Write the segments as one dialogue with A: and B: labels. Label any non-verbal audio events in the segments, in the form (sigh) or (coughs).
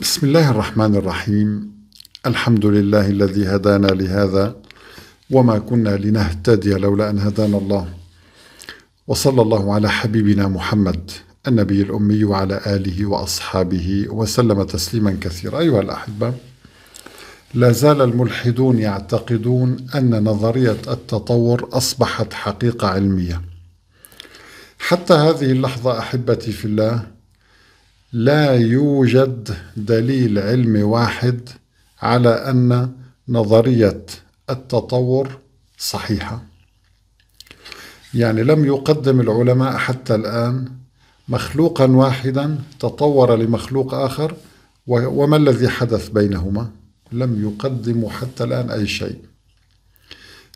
A: بسم الله الرحمن الرحيم الحمد لله الذي هدانا لهذا وما كنا لنهتدي لولا ان هدانا الله وصلى الله على حبيبنا محمد النبي الامي وعلى اله واصحابه وسلم تسليما كثيرا ايها الاحبه لا زال الملحدون يعتقدون ان نظريه التطور اصبحت حقيقه علميه حتى هذه اللحظه احبتي في الله لا يوجد دليل علمي واحد على أن نظرية التطور صحيحة يعني لم يقدم العلماء حتى الآن مخلوقا واحدا تطور لمخلوق آخر وما الذي حدث بينهما لم يقدموا حتى الآن أي شيء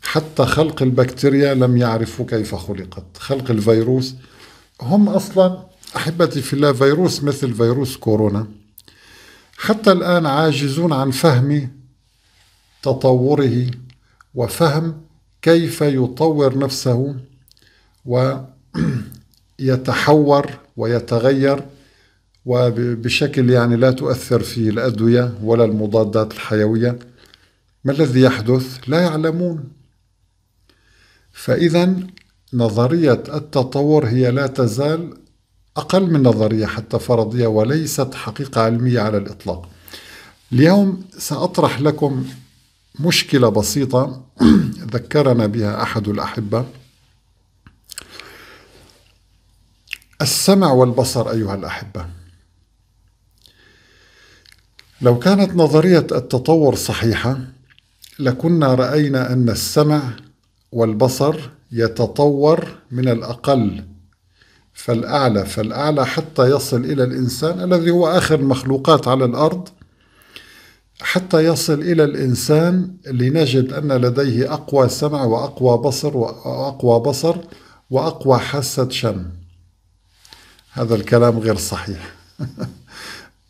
A: حتى خلق البكتيريا لم يعرفوا كيف خلقت خلق الفيروس هم أصلا أحبتي في الله فيروس مثل فيروس كورونا حتى الآن عاجزون عن فهم تطوره وفهم كيف يطور نفسه ويتحور ويتغير وبشكل يعني لا تؤثر فيه الأدوية ولا المضادات الحيوية ما الذي يحدث؟ لا يعلمون فإذا نظرية التطور هي لا تزال أقل من نظرية حتى فرضية وليست حقيقة علمية على الإطلاق اليوم سأطرح لكم مشكلة بسيطة (clears throat) ذكرنا بها أحد الأحبة السمع والبصر أيها الأحبة لو كانت نظرية التطور صحيحة لكنا رأينا أن السمع والبصر يتطور من الأقل فالأعلى فالأعلى حتى يصل إلى الإنسان الذي هو آخر المخلوقات على الأرض حتى يصل إلى الإنسان لنجد أن لديه أقوى سمع وأقوى بصر وأقوى بصر وأقوى حاسة شم هذا الكلام غير صحيح (laughs)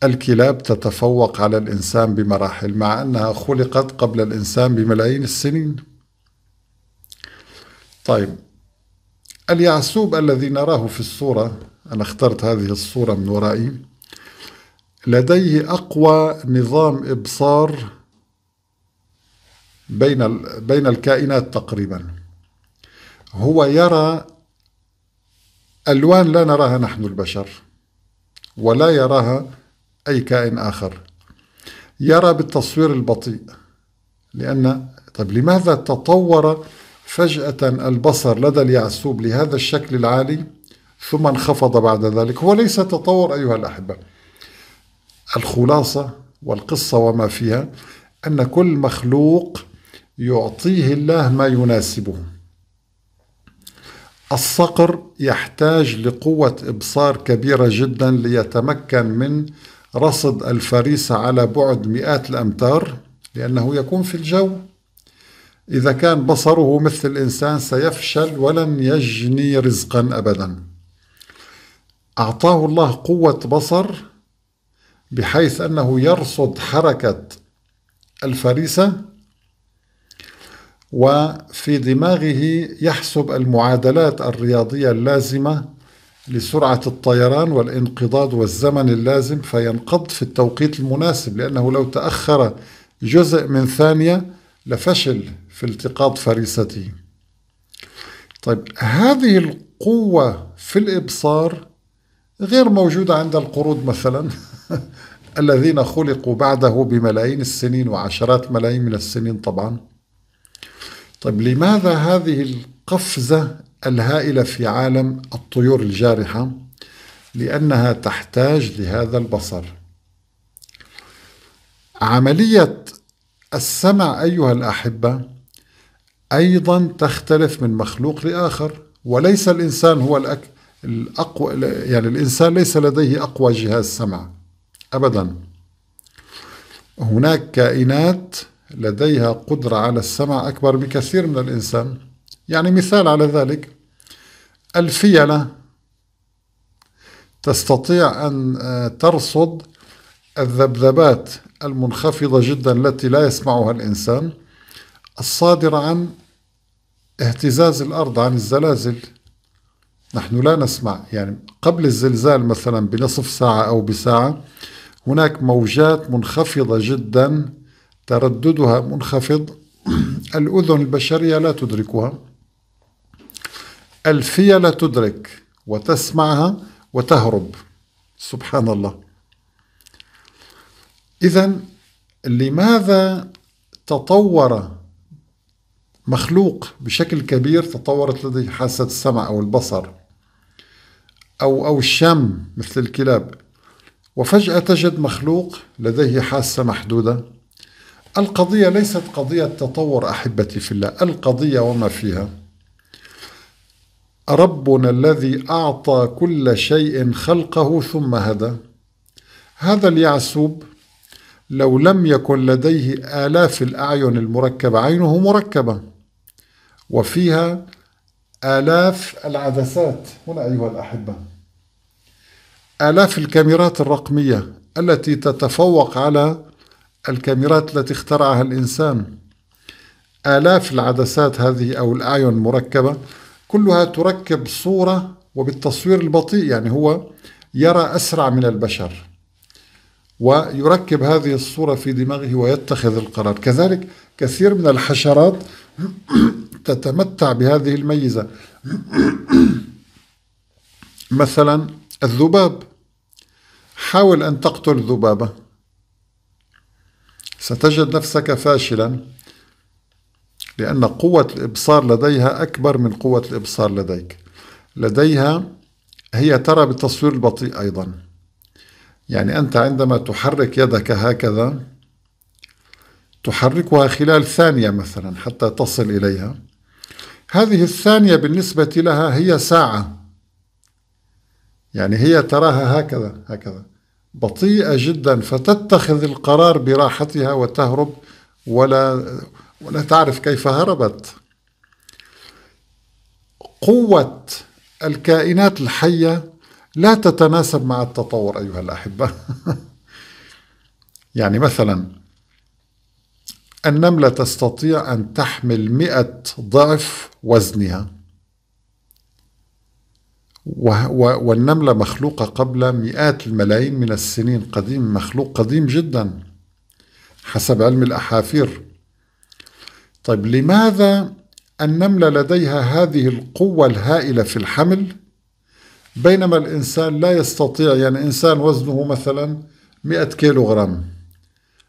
A: الكلاب تتفوق على الإنسان بمراحل مع أنها خلقت قبل الإنسان بملايين السنين طيب اليعسوب الذي نراه في الصورة أنا اخترت هذه الصورة من ورائي لديه أقوى نظام إبصار بين بين الكائنات تقريبا هو يرى ألوان لا نراها نحن البشر ولا يراها أي كائن آخر يرى بالتصوير البطيء لأن طب لماذا تطور فجأة البصر لدى اليعسوب لهذا الشكل العالي ثم انخفض بعد ذلك هو ليس تطور أيها الأحبة الخلاصة والقصة وما فيها أن كل مخلوق يعطيه الله ما يناسبه الصقر يحتاج لقوة إبصار كبيرة جدا ليتمكن من رصد الفريسة على بعد مئات الأمتار لأنه يكون في الجو إذا كان بصره مثل الإنسان سيفشل ولن يجني رزقا أبدا أعطاه الله قوة بصر بحيث أنه يرصد حركة الفريسة وفي دماغه يحسب المعادلات الرياضية اللازمة لسرعة الطيران والانقضاض والزمن اللازم فينقض في التوقيت المناسب لأنه لو تأخر جزء من ثانية لفشل في التقاط فريسته طيب هذه القوة في الإبصار غير موجودة عند القرود مثلا (laughs) الذين خلقوا بعده بملايين السنين وعشرات ملايين من السنين طبعا طيب لماذا هذه القفزة الهائلة في عالم الطيور الجارحة لأنها تحتاج لهذا البصر عملية السمع أيها الأحبة أيضا تختلف من مخلوق لآخر وليس الإنسان هو الأك... الأقوى يعني الإنسان ليس لديه أقوى جهاز سمع أبدا هناك كائنات لديها قدرة على السمع أكبر بكثير من الإنسان يعني مثال على ذلك الفيلة تستطيع أن آه، ترصد الذبذبات المنخفضة جدا التي لا يسمعها الإنسان الصادرة عن اهتزاز الأرض عن الزلازل نحن لا نسمع يعني قبل الزلزال مثلا بنصف ساعة أو بساعة هناك موجات منخفضة جدا ترددها منخفض (clears throat) الأذن البشرية لا تدركها الفيلة تدرك وتسمعها وتهرب سبحان الله إذا لماذا تطور مخلوق بشكل كبير تطورت لديه حاسة السمع أو البصر أو أو الشم مثل الكلاب وفجأة تجد مخلوق لديه حاسة محدودة القضية ليست قضية تطور أحبتي في الله القضية وما فيها ربنا الذي أعطى كل شيء خلقه ثم هدى هذا اليعسوب لو لم يكن لديه آلاف الأعين المركبة عينه مركبة وفيها آلاف العدسات هنا أيها الأحبة آلاف الكاميرات الرقمية التي تتفوق على الكاميرات التي اخترعها الإنسان آلاف العدسات هذه أو الأعين المركبة كلها تركب صورة وبالتصوير البطيء يعني هو يرى أسرع من البشر ويركب هذه الصورة في دماغه ويتخذ القرار كذلك كثير من الحشرات تتمتع بهذه الميزة (coughs) مثلا الذباب حاول أن تقتل ذبابة ستجد نفسك فاشلا لأن قوة الإبصار لديها أكبر من قوة الإبصار لديك لديها هي ترى بالتصوير البطيء أيضا يعني أنت عندما تحرك يدك هكذا تحركها خلال ثانية مثلا حتى تصل إليها هذه الثانية بالنسبة لها هي ساعة يعني هي تراها هكذا هكذا بطيئة جدا فتتخذ القرار براحتها وتهرب ولا ولا تعرف كيف هربت قوة الكائنات الحية لا تتناسب مع التطور أيها الأحبة (laughs) يعني مثلا النملة تستطيع أن تحمل مئة ضعف وزنها والنملة مخلوقة قبل مئات الملايين من السنين قديم مخلوق قديم جدا حسب علم الأحافير طيب لماذا النملة لديها هذه القوة الهائلة في الحمل بينما الإنسان لا يستطيع يعني إنسان وزنه مثلا 100 كيلوغرام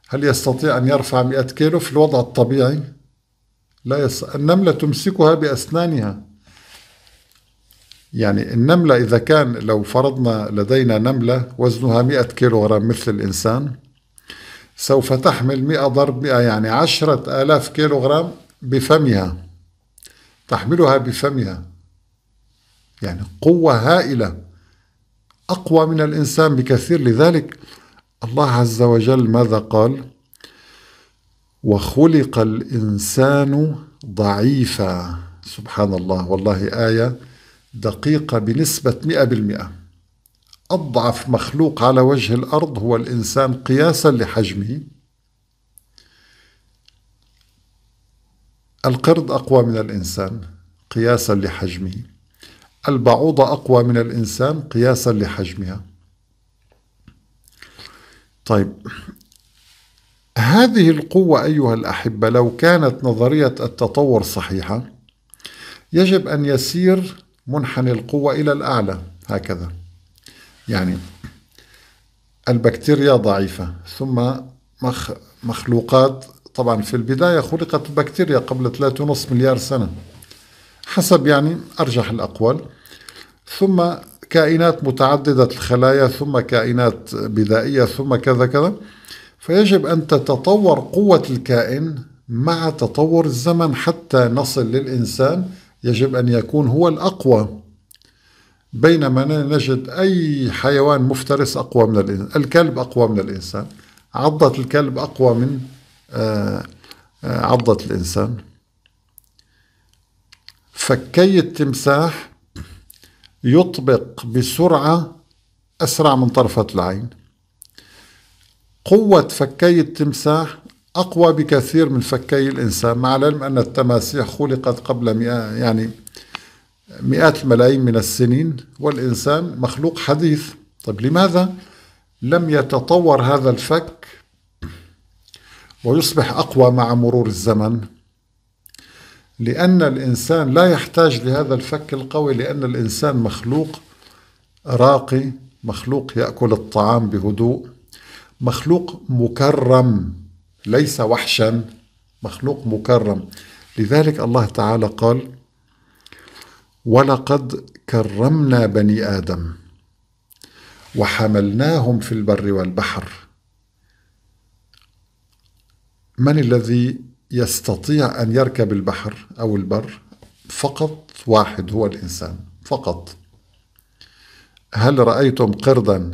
A: هل يستطيع أن يرفع 100 كيلو في الوضع الطبيعي؟ لا يس... النملة تمسكها بأسنانها يعني النملة إذا كان لو فرضنا لدينا نملة وزنها 100 كيلوغرام مثل الإنسان سوف تحمل 100 ضرب 100 يعني 10 آلاف كيلو بفمها تحملها بفمها يعني قوة هائلة أقوى من الإنسان بكثير لذلك الله عز وجل ماذا قال وخلق الإنسان ضعيفا سبحان الله والله آية دقيقة بنسبة 100% أضعف مخلوق على وجه الأرض هو الإنسان قياسا لحجمه القرد أقوى من الإنسان قياسا لحجمه البعوضة أقوى من الإنسان قياسا لحجمها طيب هذه القوة أيها الأحبة لو كانت نظرية التطور صحيحة يجب أن يسير منحني القوة إلى الأعلى هكذا يعني البكتيريا ضعيفة ثم مخ مخلوقات طبعا في البداية خلقت البكتيريا قبل 3.5 مليار سنة حسب يعني أرجح الأقوال ثم كائنات متعددة الخلايا ثم كائنات بدائية ثم كذا كذا فيجب أن تتطور قوة الكائن مع تطور الزمن حتى نصل للإنسان يجب أن يكون هو الأقوى بينما نجد أي حيوان مفترس أقوى من الإنسان الكلب أقوى من الإنسان عضة الكلب أقوى من آه، آه، عضة الإنسان فكي التمساح يطبق بسرعة أسرع من طرفة العين قوة فكي التمساح أقوى بكثير من فكي الإنسان مع العلم أن التماسيح خلقت قبل مئة يعني مئات الملايين من السنين والإنسان مخلوق حديث طيب لماذا لم يتطور هذا الفك ويصبح أقوى مع مرور الزمن لأن الإنسان لا يحتاج لهذا الفك القوي لأن الإنسان مخلوق راقي مخلوق يأكل الطعام بهدوء مخلوق مكرم ليس وحشا مخلوق مكرم لذلك الله تعالى قال ولقد كرمنا بني آدم وحملناهم في البر والبحر من الذي يستطيع أن يركب البحر أو البر فقط واحد هو الإنسان فقط هل رأيتم قردا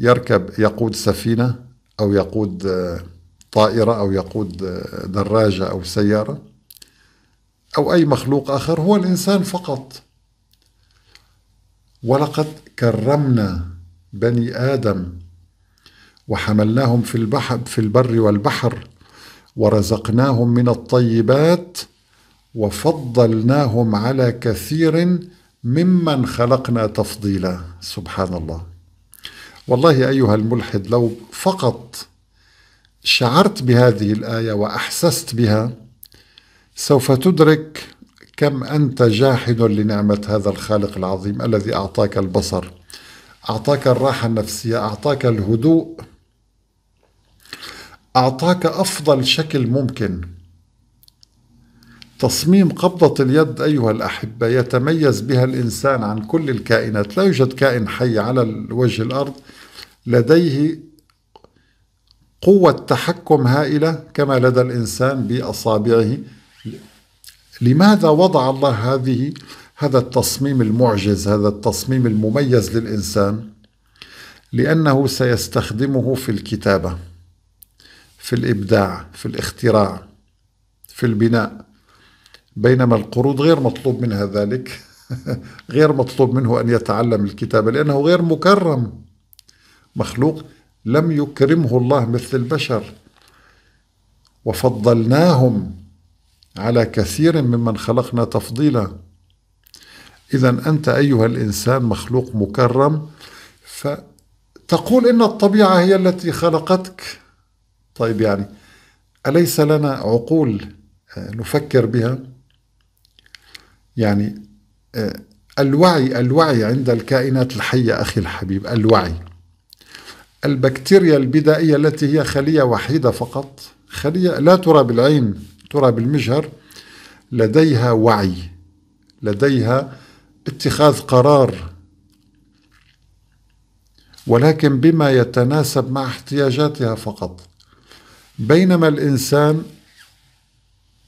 A: يركب يقود سفينة أو يقود آه، طائرة أو يقود آه، دراجة أو سيارة أو أي مخلوق آخر هو الإنسان فقط ولقد كرمنا بني آدم وحملناهم في البحر في البر والبحر ورزقناهم من الطيبات وفضلناهم على كثير ممن خلقنا تفضيلا سبحان الله والله ايها الملحد لو فقط شعرت بهذه الايه واحسست بها سوف تدرك كم انت جاحد لنعمه هذا الخالق العظيم الذي اعطاك البصر اعطاك الراحه النفسيه اعطاك الهدوء أعطاك أفضل شكل ممكن تصميم قبضة اليد أيها الأحبة يتميز بها الإنسان عن كل الكائنات لا يوجد كائن حي على وجه الأرض لديه قوة تحكم هائلة كما لدى الإنسان بأصابعه لماذا وضع الله هذه هذا التصميم المعجز هذا التصميم المميز للإنسان لأنه سيستخدمه في الكتابة في الإبداع في الاختراع في البناء بينما القروض غير مطلوب منها ذلك (laughs) غير مطلوب منه أن يتعلم الكتابة لأنه غير مكرم مخلوق لم يكرمه الله مثل البشر وفضلناهم على كثير ممن خلقنا تفضيلا إذا أنت أيها الإنسان مخلوق مكرم فتقول إن الطبيعة هي التي خلقتك طيب يعني أليس لنا عقول آه، نفكر بها يعني آه، الوعي الوعي عند الكائنات الحية أخي الحبيب الوعي البكتيريا البدائية التي هي خلية وحيدة فقط خلية لا ترى بالعين ترى بالمجهر لديها وعي لديها اتخاذ قرار ولكن بما يتناسب مع احتياجاتها فقط بينما الإنسان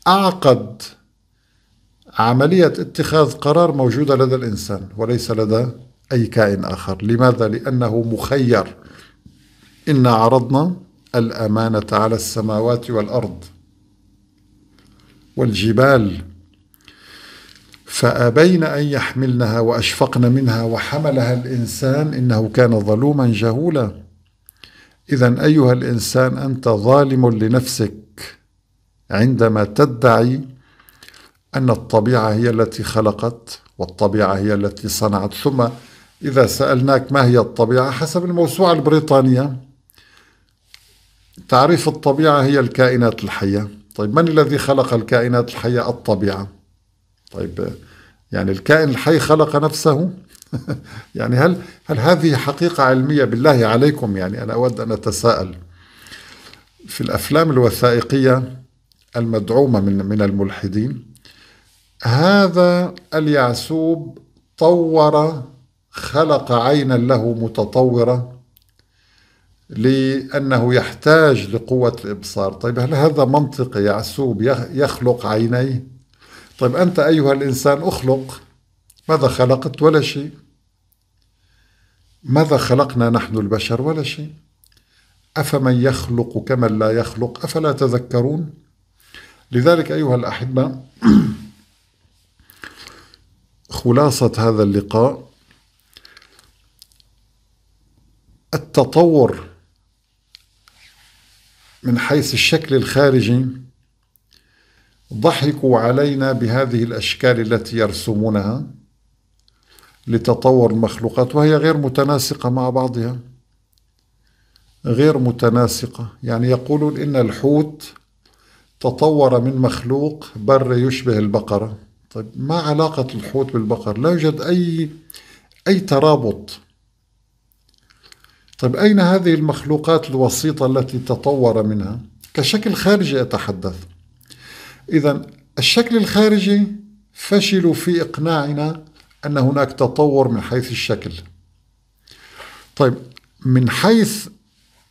A: أعقد عملية اتخاذ قرار موجودة لدى الإنسان وليس لدى أي كائن آخر لماذا؟ لأنه مخير إن عرضنا الأمانة على السماوات والأرض والجبال فأبين أن يحملنها وأشفقن منها وحملها الإنسان إنه كان ظلوما جهولا اذا ايها الانسان انت ظالم لنفسك عندما تدعي ان الطبيعه هي التي خلقت والطبيعه هي التي صنعت ثم اذا سالناك ما هي الطبيعه حسب الموسوعه البريطانيه تعريف الطبيعه هي الكائنات الحيه طيب من الذي خلق الكائنات الحيه الطبيعه طيب يعني الكائن الحي خلق نفسه (laughs) يعني هل هل هذه حقيقة علمية بالله عليكم يعني أنا أود أن أتساءل في الأفلام الوثائقية المدعومة من من الملحدين هذا اليعسوب طور خلق عينا له متطورة لأنه يحتاج لقوة الإبصار طيب هل هذا منطقي يعسوب يخلق عينيه طيب أنت أيها الإنسان أخلق ماذا خلقت ولا شيء ماذا خلقنا نحن البشر ولا شيء أفمن يخلق كمن لا يخلق أفلا تذكرون لذلك أيها الأحبة (clears throat) خلاصة هذا اللقاء التطور من حيث الشكل الخارجي ضحكوا علينا بهذه الأشكال التي يرسمونها لتطور المخلوقات وهي غير متناسقة مع بعضها غير متناسقة يعني يقولون إن الحوت تطور من مخلوق بر يشبه البقرة طيب ما علاقة الحوت بالبقر لا يوجد أي أي ترابط طيب أين هذه المخلوقات الوسيطة التي تطور منها كشكل خارجي أتحدث إذا الشكل الخارجي فشلوا في إقناعنا أن هناك تطور من حيث الشكل طيب من حيث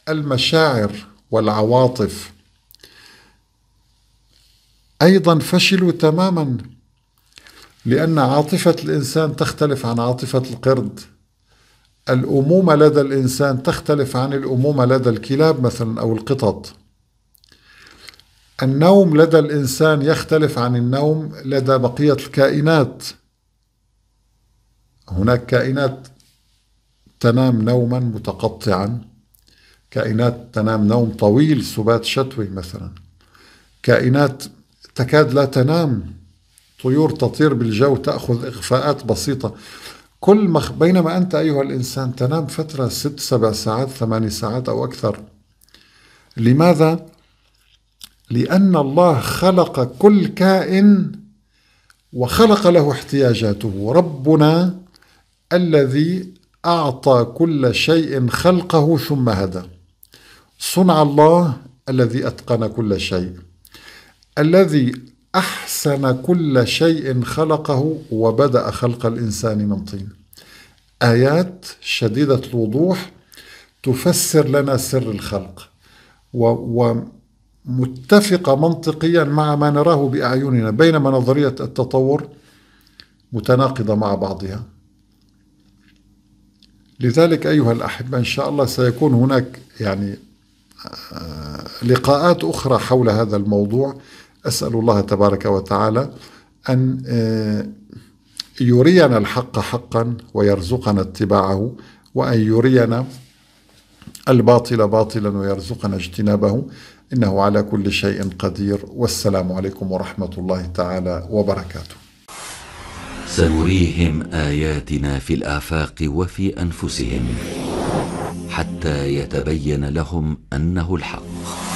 A: المشاعر والعواطف أيضا فشلوا تماما لأن عاطفة الإنسان تختلف عن عاطفة القرد الأمومة لدى الإنسان تختلف عن الأمومة لدى الكلاب مثلا أو القطط النوم لدى الإنسان يختلف عن النوم لدى بقية الكائنات هناك كائنات تنام نوما متقطعا كائنات تنام نوم طويل سبات شتوي مثلا كائنات تكاد لا تنام طيور تطير بالجو تأخذ إغفاءات بسيطة كل مخ... بينما أنت أيها الإنسان تنام فترة ست سبع ساعات ثماني ساعات أو أكثر لماذا؟ لأن الله خلق كل كائن وخلق له احتياجاته ربنا الذي أعطى كل شيء خلقه ثم هدى صنع الله الذي أتقن كل شيء الذي أحسن كل شيء خلقه وبدأ خلق الإنسان من طين آيات شديدة الوضوح تفسر لنا سر الخلق ومتفقة منطقيا مع ما نراه بأعيننا بينما نظرية التطور متناقضة مع بعضها لذلك أيها الأحبة إن شاء الله سيكون هناك يعني آه، لقاءات أخرى حول هذا الموضوع أسأل الله تبارك وتعالى أن آه، يرينا الحق حقا ويرزقنا اتباعه وأن يرينا الباطل باطلا ويرزقنا اجتنابه إنه على كل شيء قدير والسلام عليكم ورحمة الله تعالى وبركاته سنريهم اياتنا في الافاق وفي انفسهم حتى يتبين لهم انه الحق